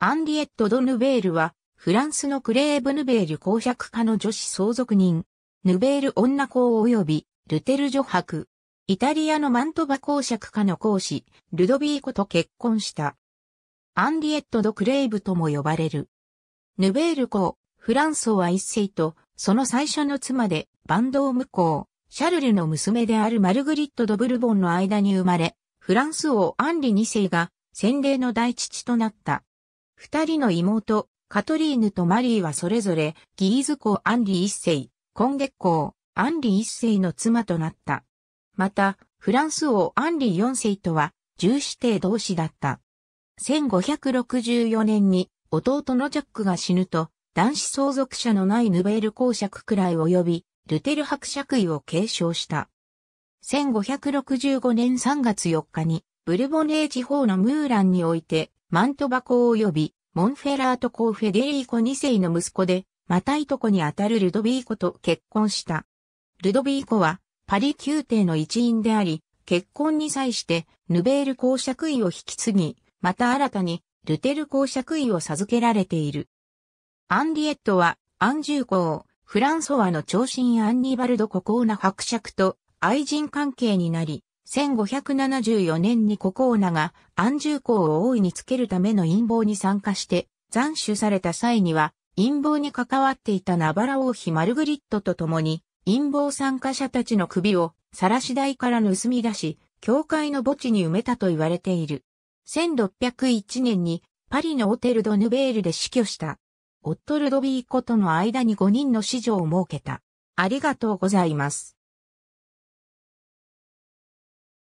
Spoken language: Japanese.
アンリエット・ド・ヌベールは、フランスのクレーブ・ヌベール公爵家の女子相続人、ヌベール女公及び、ルテル女伯。イタリアのマントバ公爵家の公子、ルドビーコと結婚した。アンリエット・ド・クレーブとも呼ばれる。ヌベール公、フランソワ一世と、その最初の妻で、バンドーム公、シャルルの娘であるマルグリット・ド・ブルボンの間に生まれ、フランス王アンリ二世が、洗礼の大父となった。二人の妹、カトリーヌとマリーはそれぞれ、ギーズ公アンリー一世、今月公、アンリー一世の妻となった。また、フランス王アンリー四世とは、重視定同士だった。1564年に、弟のジャックが死ぬと、男子相続者のないヌベール公爵くらい及び、ルテル伯爵位を継承した。1565年3月4日に、ブルボネー地方のムーランにおいて、マントバコ及び、モンフェラート公フェデリーコ2世の息子で、またいとこにあたるルドビーコと結婚した。ルドビーコは、パリ宮廷の一員であり、結婚に際して、ヌベール公爵位を引き継ぎ、また新たに、ルテル公爵位を授けられている。アンリエットは、アンジュー公、フランソワの長身アンニバルド国王な伯爵と愛人関係になり、1574年にココーナが安住公を大いにつけるための陰謀に参加して斬首された際には陰謀に関わっていたナバラ王妃マルグリットと共に陰謀参加者たちの首をらし台から盗み出し、教会の墓地に埋めたと言われている。1601年にパリのオテル・ド・ヌベールで死去した。オットル・ドビーコとの間に5人の子女を設けた。ありがとうございます。